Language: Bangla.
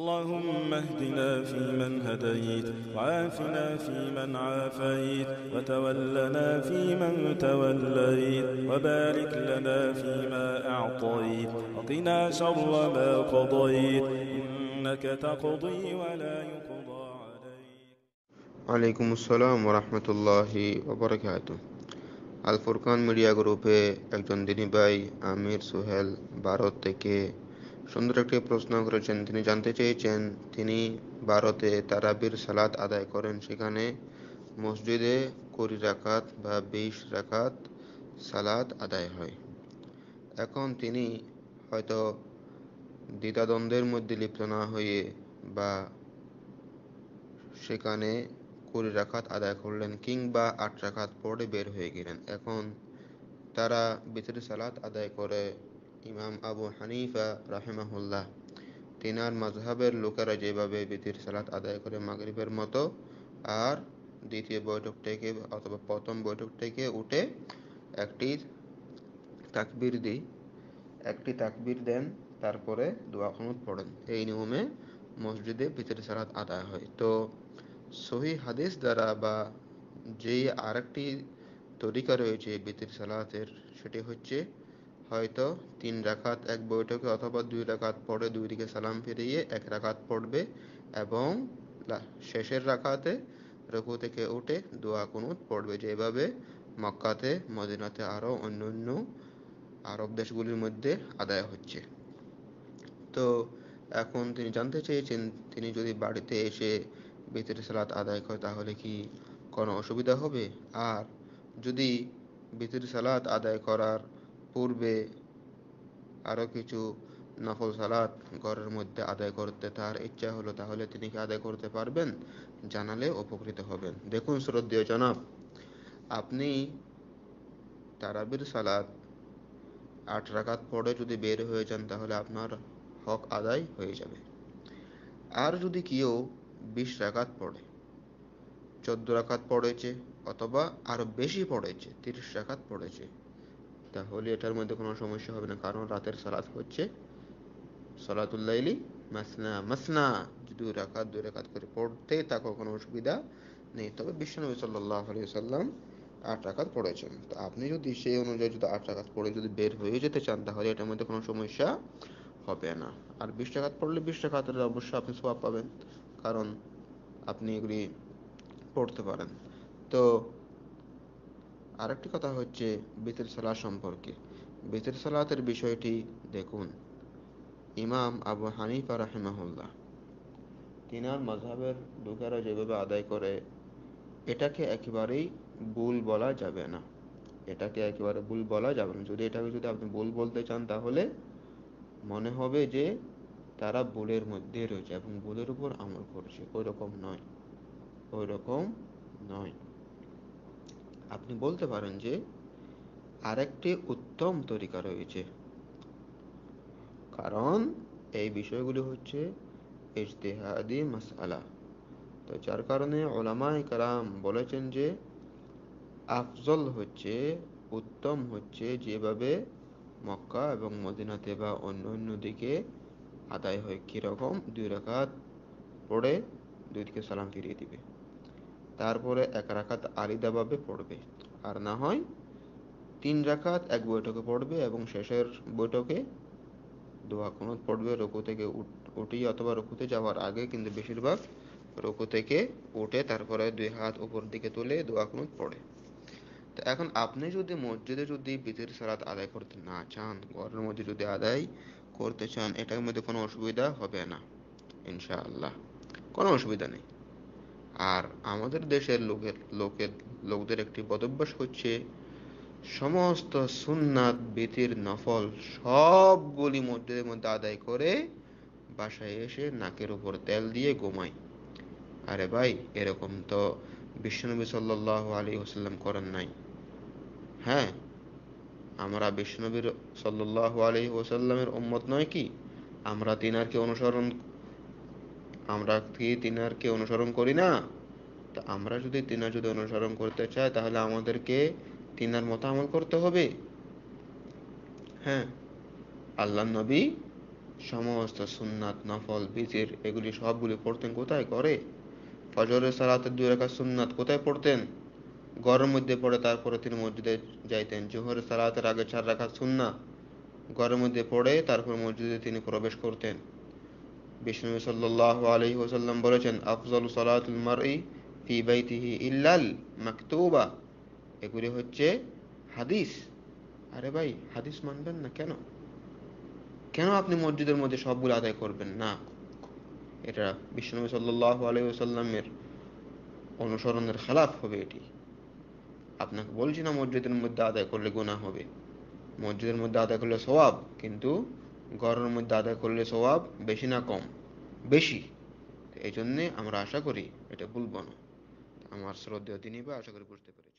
اللهم اهدنا فيمن هديت وعافنا فيمن عافيت وتولنا فيمن توليت وبارك لنا فيما أعطيت وقنا شر ما قضيت إنك تقضي ولا يقضى عليك عليكم السلام ورحمة الله وبركاته الفرقان ميديا মিডিয়া গ্রুপে باي أمير سهيل আমির সোহেল সুন্দর একটি প্রশ্ন করেছেন তিনি জানতে চেয়েছেন তিনি ভারতে তারাবির সালাত আদায় করেন সেখানে মসজিদে কুড়ি রাকাত বা বিশ রাখাত সালাত আদায় হয় এখন তিনি হয়তো দ্বিতাদ্বন্দ্বের মধ্যে লিপ্ত না হয়ে বা সেখানে কুড়ি রাখাত আদায় করলেন কিংবা আট রাখাত পরে বের হয়ে গেলেন এখন তারা বিচের সালাত আদায় করে ইমাম আবু হানিফা রাহেমাহুল্লাহ তিনার মাজহাবের লোকেরা যেভাবে বিধির সালাত আদায় করে মাগরিবের মতো আর দ্বিতীয় বৈঠক থেকে অথবা প্রথম বৈঠক থেকে উঠে একটি তাকবির দিই একটি তাকবির দেন তারপরে দোয়া খমত পড়েন এই নিয়মে মসজিদে বিতির সালাত আদায় হয় তো সহি হাদিস দ্বারা বা যেই আরেকটি তরিকা রয়েছে বিতির সালাতের সেটি হচ্ছে হয়তো তিন রাখাত এক বৈঠকে অথবা দুই রাখাত পরে দুই দিকে সালাম ফিরিয়ে এক রাখাত পড়বে এবং শেষের রাখাতে রকু থেকে উঠে দোয়া কুনুত পড়বে যেভাবে মক্কাতে মদিনাতে আরও অন্য অন্য আরব দেশগুলির মধ্যে আদায় হচ্ছে তো এখন তিনি জানতে চেয়েছেন তিনি যদি বাড়িতে এসে বেতের সালাত আদায় করে তাহলে কি কোনো অসুবিধা হবে আর যদি বেতের সালাত আদায় করার পূর্বে আরও কিছু নফল সালাত ঘরের মধ্যে আদায় করতে তার ইচ্ছা হলো তাহলে তিনি কি আদায় করতে পারবেন জানালে উপকৃত হবেন দেখুন শ্রদ্ধীয় জনাব আপনি তারাবির সালাত আট রাকাত পরে যদি বের হয়ে যান তাহলে আপনার হক আদায় হয়ে যাবে আর যদি কেউ বিশ রাকাত পড়ে চোদ্দ রাকাত পড়েছে অথবা আরও বেশি পড়েছে তিরিশ রাকাত পড়েছে তাহলে এটার মধ্যে কোনো সমস্যা হবে না কারণ রাতের সালাত হচ্ছে সলাতুল্লাইলি মাসনা মাসনা দু রাকাত দু রাকাত করে পড়তে তা কোনো অসুবিধা নেই তবে বিশ্বনবী সাল্লাহ আলি সাল্লাম আট রাকাত পড়েছেন তো আপনি যদি সেই অনুযায়ী যদি আট রাকাত পড়ে যদি বের হয়ে যেতে চান তাহলে এটার মধ্যে কোনো সমস্যা হবে না আর বিশ টাকাত পড়লে বিশ টাকাতের অবশ্যই আপনি সোয়াব পাবেন কারণ আপনি এগুলি পড়তে পারেন তো আরেকটি কথা হচ্ছে বেতের সালাদ সম্পর্কে বেতের সালাতের বিষয়টি দেখুন ইমাম আবু হানিফা রাহেমাহুল্লাহ তিনার মজাবের লোকেরা যেভাবে আদায় করে এটাকে একেবারেই ভুল বলা যাবে না এটাকে একেবারে ভুল বলা যাবে না যদি এটাকে যদি আপনি ভুল বলতে চান তাহলে মনে হবে যে তারা ভুলের মধ্যে রয়েছে এবং ভুলের উপর আমল করছে ওই রকম নয় ওই রকম নয় আপনি বলতে পারেন যে আরেকটি উত্তম তরিকা রয়েছে কারণ এই বিষয়গুলি হচ্ছে ইজতেহাদি মাসালা তো যার কারণে ওলামায় কালাম বলেছেন যে আফজল হচ্ছে উত্তম হচ্ছে যেভাবে মক্কা এবং মদিনাতে বা অন্য অন্য দিকে আদায় হয় কীরকম দুই রেখাত পড়ে দুইদিকে সালাম ফিরিয়ে দিবে তারপরে এক রাখাত আলিদাভাবে পড়বে আর না হয় তিন রাখাত এক বৈঠকে পড়বে এবং শেষের বৈঠকে দোয়া কোন পড়বে রুকু থেকে উঠি অথবা রুকুতে যাওয়ার আগে কিন্তু বেশিরভাগ রুকু থেকে উঠে তারপরে দুই হাত উপর দিকে তুলে দোয়া কোন পড়ে তো এখন আপনি যদি মসজিদে যদি বিধির সালাত আদায় করতে না চান ঘরের মধ্যে যদি আদায় করতে চান এটার মধ্যে কোনো অসুবিধা হবে না ইনশাআল্লাহ কোনো অসুবিধা নেই আর আমাদের দেশের লোকের লোকের লোকদের একটি বদভ্যাস হচ্ছে সমস্ত সুন্নাত বেতির নফল সবগুলি মসজিদের মধ্যে আদায় করে বাসায় এসে নাকের উপর তেল দিয়ে ঘুমায় আরে ভাই এরকম তো বিশ্বনবী সাল্লাহ আলী ওসাল্লাম করেন নাই হ্যাঁ আমরা বিশ্বনবীর সাল্লাহ আলী ওসাল্লামের উম্মত নয় কি আমরা তিনারকে অনুসরণ আমরা কি তিনারকে অনুসরণ করি না তা আমরা যদি তিনার যদি অনুসরণ করতে চাই তাহলে আমাদেরকে তিনার মতো আমল করতে হবে হ্যাঁ আল্লাহ নবী সমস্ত সুন্নাত নফল বীজের এগুলি সবগুলি পড়তেন কোথায় করে ফজরের সালাতের দুই রেখা সুন্নাত কোথায় পড়তেন গড়ের মধ্যে পড়ে তারপরে তিনি মসজিদে যাইতেন জোহরের সালাতের আগে চার রাখা সুন্না গড়ের মধ্যে পড়ে তারপর মসজিদে তিনি প্রবেশ করতেন বিষ্ণু সাল্লাহ আলহি ওসাল্লাম বলেছেন আফজল সালাতুল মারি ফি বাইতিহি ইল্লাল মাকতুবা এগুলি হচ্ছে হাদিস আরে ভাই হাদিস মানবেন না কেন কেন আপনি মসজিদের মধ্যে সবগুলো আদায় করবেন না এটা বিষ্ণু সাল্লাহ আলহি ওসাল্লামের অনুসরণের খেলাফ হবে এটি আপনাকে বলছি না মসজিদের মধ্যে আদায় করলে গোনা হবে মসজিদের মধ্যে আদায় করলে স্বভাব কিন্তু গরমের মধ্যে আদায় করলে স্বভাব বেশি না কম বেশি এই জন্যে আমরা আশা করি এটা ভুলব না আমার শ্রদ্ধেয় তিনি বা আশা করি বুঝতে পারি